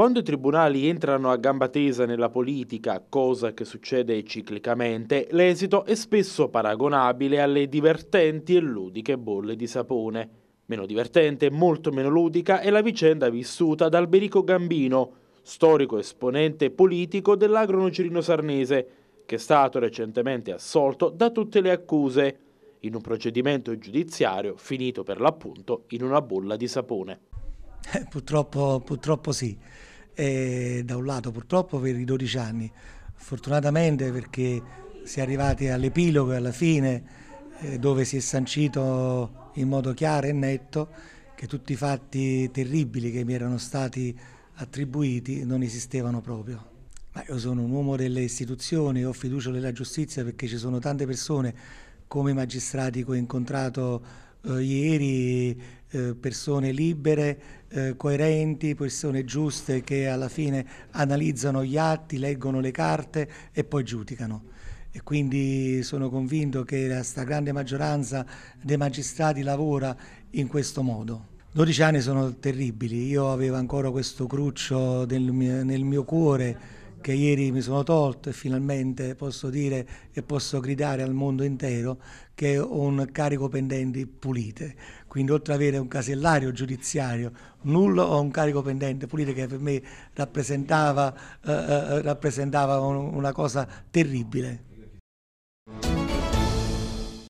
Quando i tribunali entrano a gamba tesa nella politica, cosa che succede ciclicamente, l'esito è spesso paragonabile alle divertenti e ludiche bolle di sapone. Meno divertente e molto meno ludica è la vicenda vissuta da Alberico Gambino, storico esponente politico dell'agronocirino sarnese, che è stato recentemente assolto da tutte le accuse in un procedimento giudiziario finito per l'appunto in una bolla di sapone. Eh, purtroppo, purtroppo sì eh, da un lato purtroppo per i 12 anni, fortunatamente perché si è arrivati all'epilogo e alla fine eh, dove si è sancito in modo chiaro e netto che tutti i fatti terribili che mi erano stati attribuiti non esistevano proprio. Ma io sono un uomo delle istituzioni, ho fiducia nella giustizia perché ci sono tante persone come i magistrati che ho incontrato eh, ieri eh, persone libere, eh, coerenti, persone giuste che alla fine analizzano gli atti, leggono le carte e poi giudicano. E quindi sono convinto che la stragrande maggioranza dei magistrati lavora in questo modo. 12 anni sono terribili, io avevo ancora questo cruccio nel mio, nel mio cuore che ieri mi sono tolto e finalmente posso dire e posso gridare al mondo intero che ho un carico pendente pulite. Quindi oltre ad avere un casellario giudiziario nullo ho un carico pendente pulite che per me rappresentava, eh, eh, eh rappresentava un, una cosa terribile.